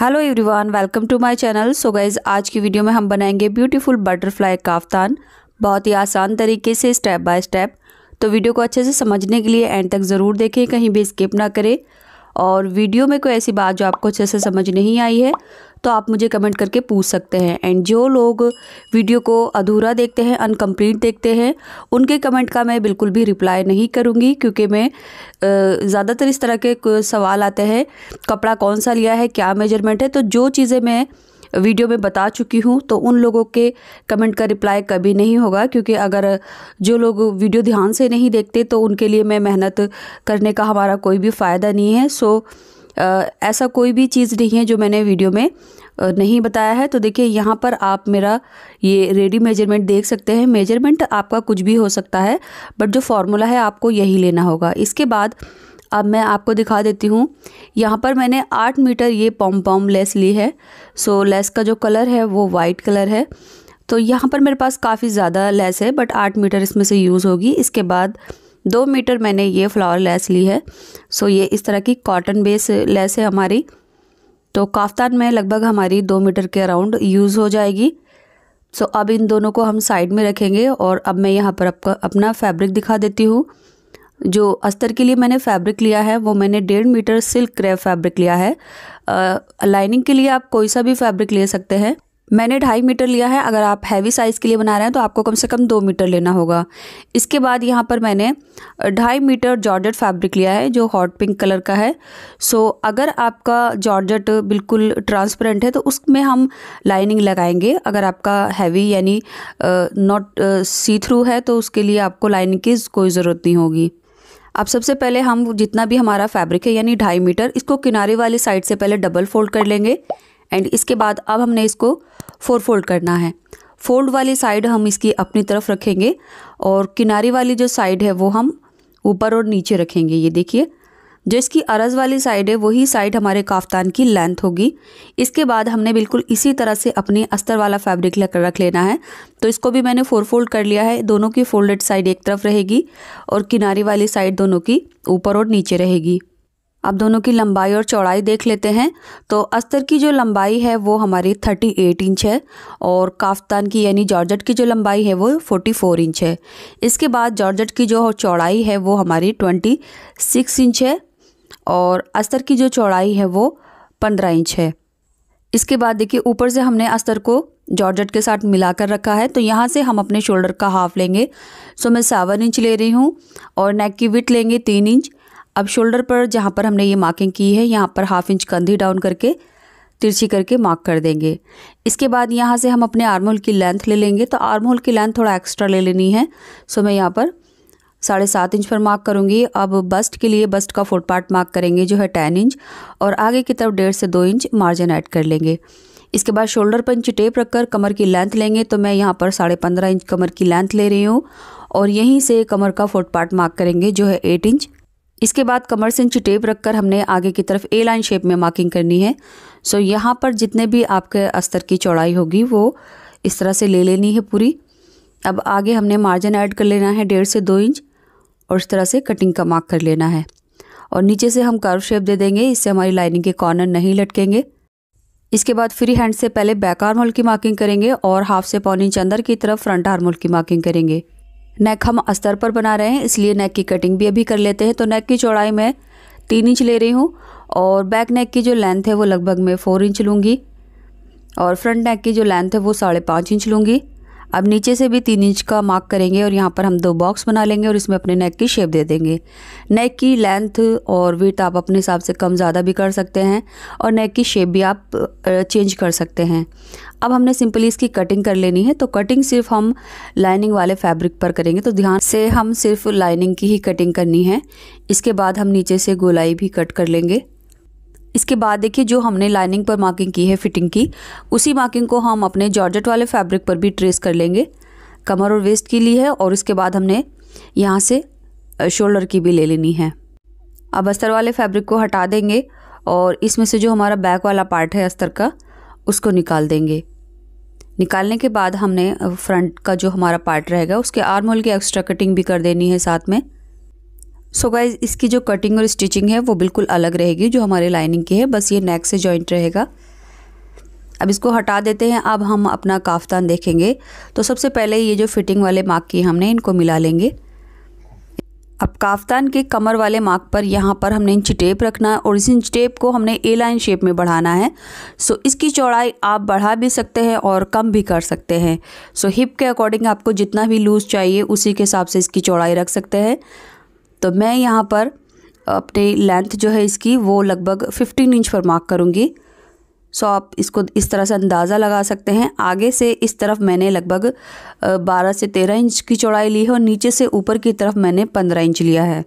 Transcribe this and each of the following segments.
hello everyone welcome to my channel so guys आज की video में हम बनाएंगे ब्यूटीफुल बटरफ्लाई काफ्तान बहुत ही आसान तरीके से स्टेप बाय स्टेप तो वीडियो को अच्छे से समझने के लिए एंड तक ज़रूर देखें कहीं भी स्किप ना करें और वीडियो में कोई ऐसी बात जो आपको अच्छे से समझ नहीं आई है तो आप मुझे कमेंट करके पूछ सकते हैं एंड जो लोग वीडियो को अधूरा देखते हैं अनकम्प्लीट देखते हैं उनके कमेंट का मैं बिल्कुल भी रिप्लाई नहीं करूँगी क्योंकि मैं ज़्यादातर इस तरह के सवाल आते हैं कपड़ा कौन सा लिया है क्या मेजरमेंट है तो जो चीज़ें मैं वीडियो में बता चुकी हूँ तो उन लोगों के कमेंट का रिप्लाई कभी नहीं होगा क्योंकि अगर जो लोग वीडियो ध्यान से नहीं देखते तो उनके लिए मैं मेहनत करने का हमारा कोई भी फ़ायदा नहीं है सो so, ऐसा कोई भी चीज़ नहीं है जो मैंने वीडियो में नहीं बताया है तो देखिए यहाँ पर आप मेरा ये रेडी मेजरमेंट देख सकते हैं मेजरमेंट आपका कुछ भी हो सकता है बट जो फॉर्मूला है आपको यही लेना होगा इसके बाद अब मैं आपको दिखा देती हूँ यहाँ पर मैंने आठ मीटर ये पॉम पॉम लेस ली है सो लेस का जो कलर है वो वाइट कलर है तो यहाँ पर मेरे पास काफ़ी ज़्यादा लेस है बट आठ मीटर इसमें से यूज़ होगी इसके बाद दो मीटर मैंने ये फ्लावर लेस ली है सो ये इस तरह की कॉटन बेस लेस है हमारी तो काफ्तान में लगभग हमारी दो मीटर के अराउंड यूज़ हो जाएगी सो अब इन दोनों को हम साइड में रखेंगे और अब मैं यहाँ पर आपका अपना फैब्रिक दिखा देती हूँ जो अस्तर के लिए मैंने फैब्रिक लिया है वो मैंने डेढ़ मीटर सिल्क क्रेप फैब्रिक लिया है आ, लाइनिंग के लिए आप कोई सा भी फैब्रिक ले सकते हैं मैंने ढाई मीटर लिया है अगर आप हैवी साइज़ के लिए बना रहे हैं तो आपको कम से कम दो मीटर लेना होगा इसके बाद यहाँ पर मैंने ढाई मीटर जॉर्जेट फैब्रिक लिया है जो हॉट पिंक कलर का है सो अगर आपका जॉर्जेट बिल्कुल ट्रांसपेरेंट है तो उसमें हम लाइनिंग लगाएंगे अगर आपका हैवी यानी नॉट सी थ्रू है तो उसके लिए आपको लाइनिंग की कोई ज़रूरत नहीं होगी अब सबसे पहले हम जितना भी हमारा फैब्रिक है यानी ढाई मीटर इसको किनारे वाली साइड से पहले डबल फोल्ड कर लेंगे एंड इसके बाद अब हमने इसको फोर फोल्ड करना है फोल्ड वाली साइड हम इसकी अपनी तरफ रखेंगे और किनारे वाली जो साइड है वो हम ऊपर और नीचे रखेंगे ये देखिए जो इसकी अरज वाली साइड है वही साइड हमारे काफ्तान की लेंथ होगी इसके बाद हमने बिल्कुल इसी तरह से अपने अस्तर वाला फैब्रिक रख लेना है तो इसको भी मैंने फोर फोल्ड कर लिया है दोनों की फोल्डेड साइड एक तरफ रहेगी और किनारे वाली साइड दोनों की ऊपर और नीचे रहेगी आप दोनों की लंबाई और चौड़ाई देख लेते हैं तो अस्तर की जो लंबाई है वो हमारी 38 इंच है और काफ्तान की यानी जॉर्जट की जो लंबाई है वो 44 इंच है इसके बाद जॉर्जट की जो चौड़ाई है वो हमारी 26 इंच है और अस्तर की जो चौड़ाई है वो 15 इंच है इसके बाद देखिए ऊपर से हमने अस्तर को जॉर्जट के साथ मिलाकर रखा है तो यहाँ से हम अपने शोल्डर का हाफ लेंगे सो मैं सेवन इंच ले रही हूँ और नेक की विथ लेंगे तीन इंच अब शोल्डर पर जहाँ पर हमने ये मार्किंग की है यहाँ पर हाफ इंच कंधी डाउन करके तिरछी करके मार्क कर देंगे इसके बाद यहाँ से हम अपने आर्म होल की लेंथ ले लेंगे तो आर्म होल की लेंथ थोड़ा एक्स्ट्रा ले लेनी है सो मैं यहाँ पर साढ़े सात इंच पर मार्क करूँगी अब बस्ट के लिए बस्ट का फुट पार्ट मार्क करेंगे जो है टेन इंच और आगे की तरफ डेढ़ से दो इंच मार्जिन ऐड कर लेंगे इसके बाद शोल्डर पर इंच टेप रखकर कमर की लेंथ लेंगे तो मैं यहाँ पर साढ़े पंद्रह इंच कमर की लेंथ ले रही हूँ और यहीं से कमर का फुट पार्ट मार्क करेंगे जो है एट इंच इसके बाद कमर से इंच टेप रखकर हमने आगे की तरफ ए लाइन शेप में मार्किंग करनी है सो यहाँ पर जितने भी आपके अस्तर की चौड़ाई होगी वो इस तरह से ले लेनी है पूरी अब आगे हमने मार्जिन ऐड कर लेना है डेढ़ से दो इंच और इस तरह से कटिंग का मार्क कर लेना है और नीचे से हम कर्व शेप दे देंगे इससे हमारी लाइनिंग के कॉर्नर नहीं लटकेंगे इसके बाद फ्री हैंड से पहले बैक आर्म होल की मार्किंग करेंगे और हाफ से पौन इंच अंदर की तरफ फ्रंट आर्म होल की मार्किंग करेंगे नेक हम अस्तर पर बना रहे हैं इसलिए नेक की कटिंग भी अभी कर लेते हैं तो नेक की चौड़ाई मैं तीन इंच ले रही हूँ और बैक नेक की जो लेंथ है वो लगभग मैं फ़ोर इंच लूँगी और फ्रंट नेक की जो लेंथ है वो साढ़े पाँच इंच लूँगी अब नीचे से भी तीन इंच का मार्क करेंगे और यहाँ पर हम दो बॉक्स बना लेंगे और इसमें अपने नेक की शेप दे देंगे नेक की लेंथ और विथ आप अपने हिसाब से कम ज़्यादा भी कर सकते हैं और नेक की शेप भी आप चेंज कर सकते हैं अब हमने सिंपली इसकी कटिंग कर लेनी है तो कटिंग सिर्फ हम लाइनिंग वाले फैब्रिक पर करेंगे तो ध्यान से हम सिर्फ लाइनिंग की ही कटिंग करनी है इसके बाद हम नीचे से गोलाई भी कट कर लेंगे इसके बाद देखिए जो हमने लाइनिंग पर मार्किंग की है फिटिंग की उसी मार्किंग को हम अपने जॉर्जेट वाले फैब्रिक पर भी ट्रेस कर लेंगे कमर और वेस्ट की ली है और इसके बाद हमने यहाँ से शोल्डर की भी ले लेनी है अब अस्तर वाले फैब्रिक को हटा देंगे और इसमें से जो हमारा बैक वाला पार्ट है अस्तर का उसको निकाल देंगे निकालने के बाद हमने फ्रंट का जो हमारा पार्ट रहेगा उसके आर्म होल की एक्स्ट्रा कटिंग भी कर देनी है साथ में सो so गाइज इसकी जो कटिंग और स्टिचिंग है वो बिल्कुल अलग रहेगी जो हमारे लाइनिंग की है बस ये नेक से जॉइंट रहेगा अब इसको हटा देते हैं अब हम अपना काफ्तान देखेंगे तो सबसे पहले ये जो फिटिंग वाले मार्क किए हमने इनको मिला लेंगे अब काफ्तान के कमर वाले मार्क पर यहाँ पर हमने इंच टेप रखना है और इस इंच टेप को हमने ए लाइन शेप में बढ़ाना है सो इसकी चौड़ाई आप बढ़ा भी सकते हैं और कम भी कर सकते हैं सो हिप के अकॉर्डिंग आपको जितना भी लूज़ चाहिए उसी के हिसाब से इसकी चौड़ाई रख सकते हैं तो मैं यहाँ पर अपने लेंथ जो है इसकी वो लगभग 15 इंच पर मार्क करूँगी सो आप इसको इस तरह से अंदाज़ा लगा सकते हैं आगे से इस तरफ मैंने लगभग 12 से 13 इंच की चौड़ाई ली है और नीचे से ऊपर की तरफ मैंने 15 इंच लिया है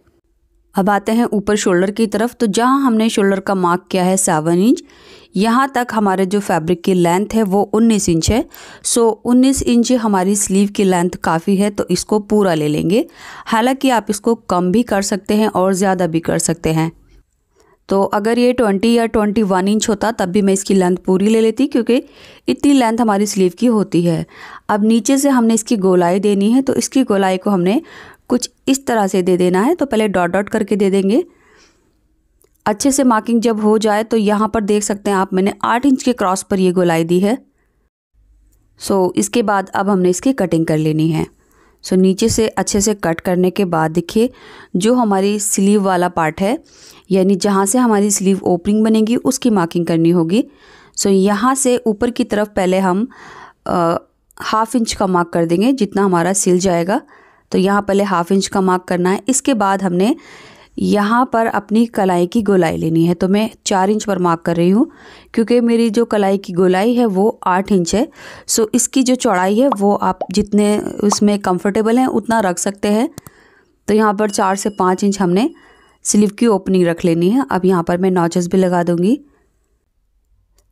अब आते हैं ऊपर शोल्डर की तरफ तो जहाँ हमने शोल्डर का मार्क किया है सेवन इंच यहाँ तक हमारे जो फैब्रिक की लेंथ है वो उन्नीस इंच है सो उन्नीस इंच हमारी स्लीव की लेंथ काफ़ी है तो इसको पूरा ले लेंगे हालांकि आप इसको कम भी कर सकते हैं और ज़्यादा भी कर सकते हैं तो अगर ये 20 या 21 इंच होता तब भी मैं इसकी लेंथ पूरी ले लेती क्योंकि इतनी लेंथ हमारी स्लीव की होती है अब नीचे से हमने इसकी गोलाई देनी है तो इसकी गोलाई को हमने कुछ इस तरह से दे देना है तो पहले डॉट डॉट करके दे देंगे अच्छे से मार्किंग जब हो जाए तो यहाँ पर देख सकते हैं आप मैंने आठ इंच के क्रॉस पर ये गोलाई दी है सो so, इसके बाद अब हमने इसकी कटिंग कर लेनी है सो so, नीचे से अच्छे से कट करने के बाद देखिए जो हमारी स्लीव वाला पार्ट है यानी जहाँ से हमारी स्लीव ओपनिंग बनेगी उसकी मार्किंग करनी होगी सो so, यहाँ से ऊपर की तरफ पहले हम हाफ इंच का मार्क कर देंगे जितना हमारा सिल जाएगा तो यहाँ पहले हाफ इंच का मार्क करना है इसके बाद हमने यहाँ पर अपनी कलाई की गोलाई लेनी है तो मैं चार इंच पर मार्क कर रही हूँ क्योंकि मेरी जो कलाई की गोलाई है वो आठ इंच है सो इसकी जो चौड़ाई है वो आप जितने उसमें कंफर्टेबल हैं उतना रख सकते हैं तो यहाँ पर चार से पाँच इंच हमने स्लीव की ओपनिंग रख लेनी है अब यहाँ पर मैं नॉचेस भी लगा दूँगी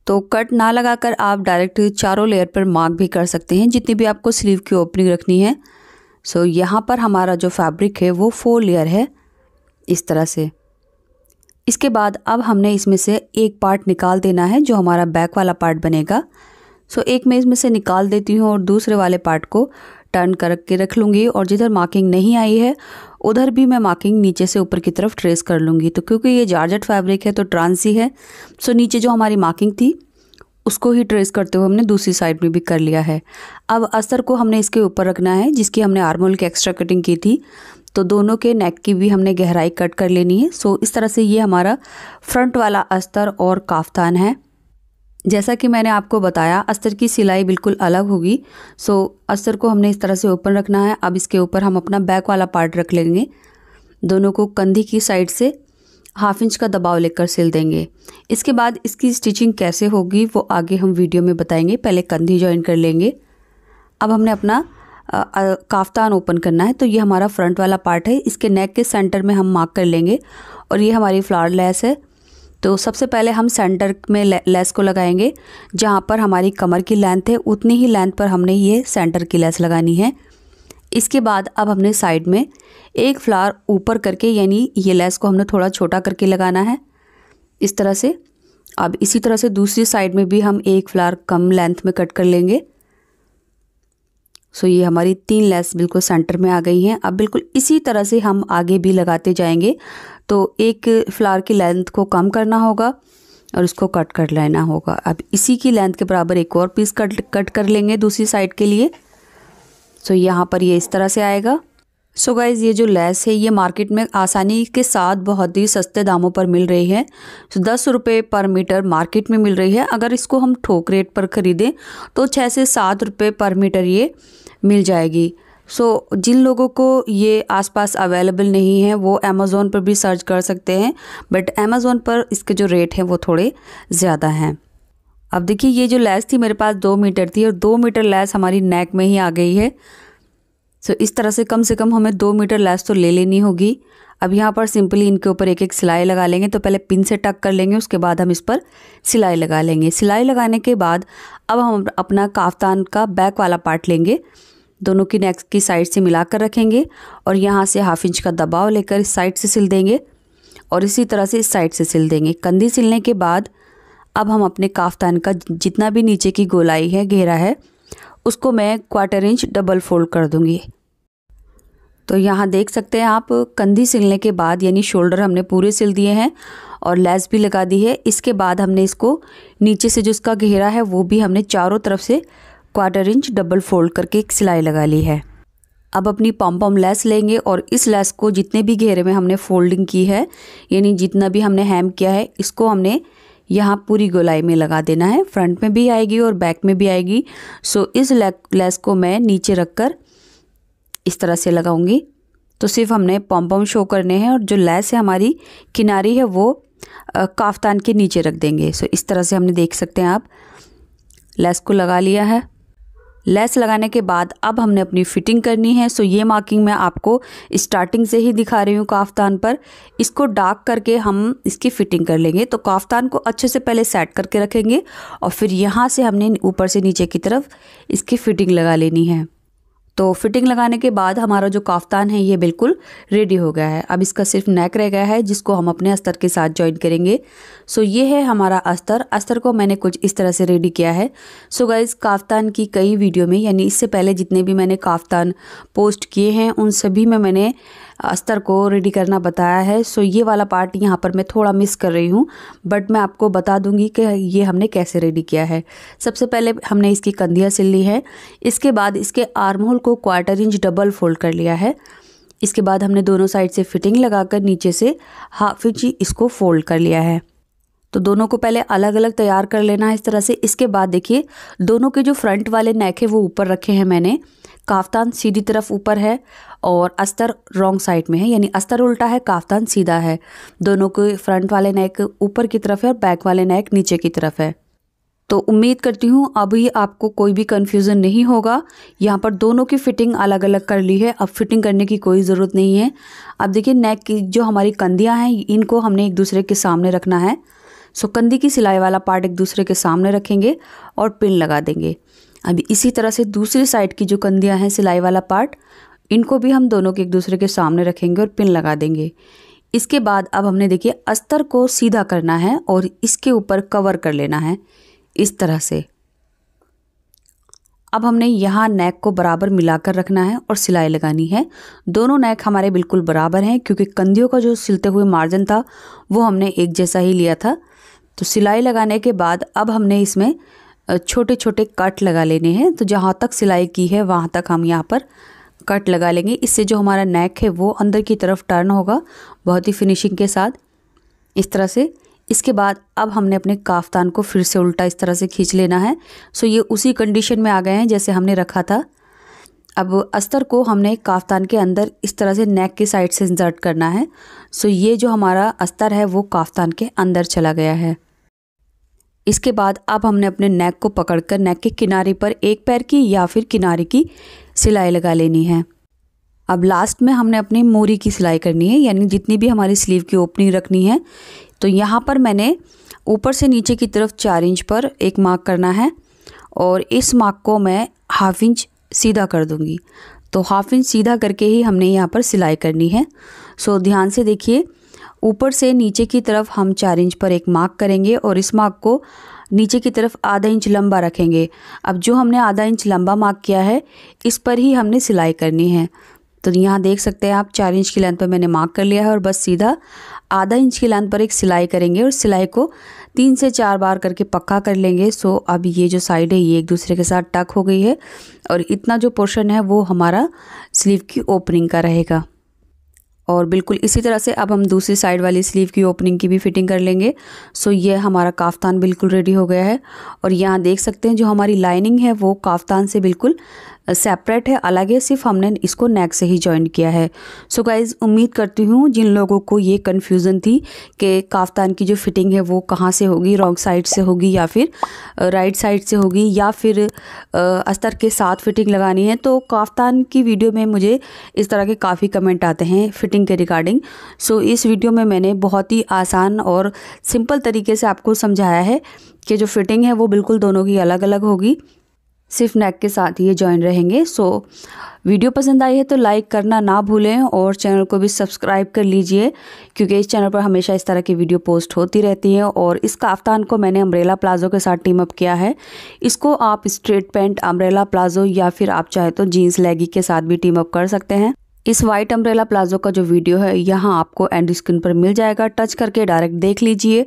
तो कट ना लगा आप डायरेक्ट चारों लेयर पर मार्क भी कर सकते हैं जितनी भी आपको स्लीव की ओपनिंग रखनी है सो so, यहाँ पर हमारा जो फैब्रिक है वो फोर लेयर है इस तरह से इसके बाद अब हमने इसमें से एक पार्ट निकाल देना है जो हमारा बैक वाला पार्ट बनेगा सो so, एक मैं इसमें से निकाल देती हूँ और दूसरे वाले पार्ट को टर्न करके रख लूँगी और जिधर मार्किंग नहीं आई है उधर भी मैं मार्किंग नीचे से ऊपर की तरफ ट्रेस कर लूँगी तो क्योंकि ये जार्जट फैब्रिक है तो ट्रांसी है सो so, नीचे जो हमारी मार्किंग थी उसको ही ट्रेस करते हुए हमने दूसरी साइड में भी कर लिया है अब अस्तर को हमने इसके ऊपर रखना है जिसकी हमने आर्मोल की एक्स्ट्रा कटिंग की थी तो दोनों के नेक की भी हमने गहराई कट कर लेनी है सो इस तरह से ये हमारा फ्रंट वाला अस्तर और काफ्तान है जैसा कि मैंने आपको बताया अस्तर की सिलाई बिल्कुल अलग होगी सो अस्तर को हमने इस तरह से ओपन रखना है अब इसके ऊपर हम अपना बैक वाला पार्ट रख लेंगे दोनों को कंधी की साइड से हाफ इंच का दबाव लेकर सिल देंगे इसके बाद इसकी स्टिचिंग कैसे होगी वो आगे हम वीडियो में बताएंगे पहले कंधी ज्वाइन कर लेंगे अब हमने अपना काफ्तान ओपन करना है तो ये हमारा फ्रंट वाला पार्ट है इसके नेक के सेंटर में हम मार्क कर लेंगे और ये हमारी फ्लावर लैस है तो सबसे पहले हम सेंटर में लेस को लगाएंगे जहाँ पर हमारी कमर की लेंथ है उतनी ही लेंथ पर हमने ये सेंटर की लेस लगानी है इसके बाद अब हमने साइड में एक फ्लावर ऊपर करके यानी ये लेस को हमने थोड़ा छोटा करके लगाना है इस तरह से अब इसी तरह से दूसरी साइड में भी हम एक फ्लावर कम लेंथ में कट कर लेंगे सो ये हमारी तीन लेस बिल्कुल सेंटर में आ गई हैं अब बिल्कुल इसी तरह से हम आगे भी लगाते जाएंगे तो एक फ्लावर की लेंथ को कम करना होगा और उसको कट कर लेना होगा अब इसी की लेंथ के बराबर एक और पीस कट कट कर लेंगे दूसरी साइड के लिए सो यहाँ पर ये इस तरह से आएगा सो so गाइज़ ये जो लेस है ये मार्केट में आसानी के साथ बहुत ही सस्ते दामों पर मिल रही है सो so, दस रुपये पर मीटर मार्केट में मिल रही है अगर इसको हम ठोक रेट पर ख़रीदें तो छः से सात रुपये पर मीटर ये मिल जाएगी सो so, जिन लोगों को ये आसपास अवेलेबल नहीं है वो अमेज़ोन पर भी सर्च कर सकते हैं बट अमेज़ोन पर इसके जो रेट हैं वो थोड़े ज़्यादा हैं अब देखिए ये जो लैस थी मेरे पास दो मीटर थी और दो मीटर लैस हमारी नेक में ही आ गई है सो इस तरह से कम से कम हमें दो मीटर लैस तो ले लेनी होगी अब यहाँ पर सिंपली इनके ऊपर एक एक सिलाई लगा लेंगे तो पहले पिन से टक कर लेंगे उसके बाद हम इस पर सिलाई लगा लेंगे सिलाई लगाने के बाद अब हम अपना काफ्तान का बैक वाला पार्ट लेंगे दोनों की नेक की साइड से मिला कर रखेंगे और यहाँ से हाफ इंच का दबाव लेकर इस साइड से सिल देंगे और इसी तरह से इस साइड से सिल देंगे कंधी सिलने के बाद अब हम अपने काफ्तान का जितना भी नीचे की गोलाई है घेरा है उसको मैं क्वार्टर इंच डबल फोल्ड कर दूँगी तो यहाँ देख सकते हैं आप कंधी सिलने के बाद यानी शोल्डर हमने पूरे सिल दिए हैं और लेस भी लगा दी है इसके बाद हमने इसको नीचे से जो इसका घेरा है वो भी हमने चारों तरफ से क्वार्टर इंच डबल फोल्ड करके एक सिलाई लगा ली है अब अपनी पम पम लेस लेंगे और इस लेस को जितने भी घेरे में हमने फोल्डिंग की है यानी जितना भी हमने हैम किया है इसको हमने यहाँ पूरी गोलाई में लगा देना है फ्रंट में भी आएगी और बैक में भी आएगी सो इस लेस को मैं नीचे रख कर इस तरह से लगाऊंगी तो सिर्फ हमने पम पम शो करने हैं और जो लेस है हमारी किनारी है वो काफ्तान के नीचे रख देंगे सो इस तरह से हमने देख सकते हैं आप लेस को लगा लिया है लेस लगाने के बाद अब हमने अपनी फिटिंग करनी है सो ये मार्किंग मैं आपको स्टार्टिंग से ही दिखा रही हूँ काफ्तान पर इसको डार्क करके हम इसकी फिटिंग कर लेंगे तो काफ्तान को अच्छे से पहले सेट करके रखेंगे और फिर यहाँ से हमने ऊपर से नीचे की तरफ इसकी फिटिंग लगा लेनी है तो फिटिंग लगाने के बाद हमारा जो काफ्तान है ये बिल्कुल रेडी हो गया है अब इसका सिर्फ नेक रह गया है जिसको हम अपने अस्तर के साथ ज्वाइन करेंगे सो ये है हमारा अस्तर अस्तर को मैंने कुछ इस तरह से रेडी किया है सो गाइज काफ्तान की कई वीडियो में यानी इससे पहले जितने भी मैंने काफ्तान पोस्ट किए हैं उन सभी में मैंने अस्तर को रेडी करना बताया है सो ये वाला पार्ट यहाँ पर मैं थोड़ा मिस कर रही हूँ बट मैं आपको बता दूँगी कि ये हमने कैसे रेडी किया है सबसे पहले हमने इसकी कंधियाँ सिल ली है इसके बाद इसके आर्म होल को क्वार्टर इंच डबल फोल्ड कर लिया है इसके बाद हमने दोनों साइड से फिटिंग लगाकर नीचे से हाफ इंच इसको फोल्ड कर लिया है तो दोनों को पहले अलग अलग तैयार कर लेना है इस तरह से इसके बाद देखिए दोनों के जो फ्रंट वाले नेक है वो ऊपर रखे हैं मैंने काफ्तान सीधी तरफ ऊपर है और अस्तर रॉन्ग साइड में है यानी अस्तर उल्टा है काफ्तान सीधा है दोनों के फ्रंट वाले नेक ऊपर की तरफ है और बैक वाले नेक नीचे की तरफ है तो उम्मीद करती हूँ अभी आपको कोई भी कन्फ्यूज़न नहीं होगा यहाँ पर दोनों की फ़िटिंग अलग अलग कर ली है अब फिटिंग करने की कोई ज़रूरत नहीं है अब देखिए नेक की जो हमारी कंधियाँ हैं इनको हमने एक दूसरे के सामने रखना है सो कंधी की सिलाई वाला पार्ट एक दूसरे के सामने रखेंगे और पिन लगा देंगे अब इसी तरह से दूसरी साइड की जो कंधियाँ हैं सिलाई वाला पार्ट इनको भी हम दोनों के एक दूसरे के सामने रखेंगे और पिन लगा देंगे इसके बाद अब हमने देखिए अस्तर को सीधा करना है और इसके ऊपर कवर कर लेना है इस तरह से अब हमने यहाँ नेक को बराबर मिलाकर रखना है और सिलाई लगानी है दोनों नेक हमारे बिल्कुल बराबर हैं क्योंकि कंधियों का जो सिलते हुए मार्जिन था वो हमने एक जैसा ही लिया था तो सिलाई लगाने के बाद अब हमने इसमें छोटे छोटे कट लगा लेने हैं तो जहाँ तक सिलाई की है वहाँ तक हम यहाँ पर कट लगा लेंगे इससे जो हमारा नेक है वो अंदर की तरफ टर्न होगा बहुत ही फिनिशिंग के साथ इस तरह से इसके बाद अब हमने अपने काफ्तान को फिर से उल्टा इस तरह से खींच लेना है सो ये उसी कंडीशन में आ गए हैं जैसे हमने रखा था अब अस्तर को हमने काफ्तान के अंदर इस तरह से नेक के साइड से इंसर्ट करना है सो ये जो हमारा अस्तर है वो काफ्तान के अंदर चला गया है इसके बाद अब हमने अपने नेक को पकड़कर नेक के किनारे पर एक पैर की या फिर किनारे की सिलाई लगा लेनी है अब लास्ट में हमने अपनी मोरी की सिलाई करनी है यानी जितनी भी हमारी स्लीव की ओपनिंग रखनी है तो यहाँ पर मैंने ऊपर से नीचे की तरफ चार इंच पर एक मार्क करना है और इस मार्क को मैं हाफ इंच सीधा कर दूँगी तो हाफ इंच सीधा करके ही हमने यहाँ पर सिलाई करनी है सो ध्यान से देखिए ऊपर से नीचे की तरफ हम चार इंच पर एक मार्क करेंगे और इस मार्क को नीचे की तरफ आधा इंच लंबा रखेंगे अब जो हमने आधा इंच लंबा मार्क किया है इस पर ही हमने सिलाई करनी है तो यहाँ देख सकते हैं आप चार इंच की लेंथ पर मैंने मार्क कर लिया है और बस सीधा आधा इंच की लेंथ पर एक सिलाई करेंगे और सिलाई को तीन से चार बार करके पक्का कर लेंगे सो अब ये जो साइड है ये एक दूसरे के साथ टक हो गई है और इतना जो पोर्शन है वो हमारा स्लीव की ओपनिंग का रहेगा और बिल्कुल इसी तरह से अब हम दूसरी साइड वाली स्लीव की ओपनिंग की भी फिटिंग कर लेंगे सो ये हमारा काफ्तान बिल्कुल रेडी हो गया है और यहाँ देख सकते हैं जो हमारी लाइनिंग है वो काफ्तान से बिल्कुल सेपरेट है अलग है सिर्फ हमने इसको नेक से ही ज्वाइन किया है सो गाइज़ उम्मीद करती हूँ जिन लोगों को ये कन्फ्यूज़न थी कि काफ्तान की जो फिटिंग है वो कहाँ से होगी रॉन्ग साइड से होगी या फिर राइट साइड से होगी या फिर अस्तर के साथ फिटिंग लगानी है तो काफ्तान की वीडियो में मुझे इस तरह के काफ़ी कमेंट आते हैं फिटिंग के रिगार्डिंग सो इस वीडियो में मैंने बहुत ही आसान और सिंपल तरीके से आपको समझाया है कि जो फिटिंग है वो बिल्कुल दोनों की अलग अलग होगी सिर्फ नेक के साथ ही ये ज्वाइन रहेंगे सो वीडियो पसंद आई है तो लाइक करना ना भूलें और चैनल को भी सब्सक्राइब कर लीजिए क्योंकि इस चैनल पर हमेशा इस तरह की वीडियो पोस्ट होती रहती है और इस काफ्तान को मैंने अम्ब्रेला प्लाजो के साथ टीम अप किया है इसको आप स्ट्रेट पैंट अम्ब्रेला प्लाजो या फिर आप चाहे तो जीन्स लेगी के साथ भी टीम अप कर सकते हैं इस वाइट अम्ब्रेला प्लाजो का जो वीडियो है यहाँ आपको एंड स्क्रीन पर मिल जाएगा टच करके डायरेक्ट देख लीजिए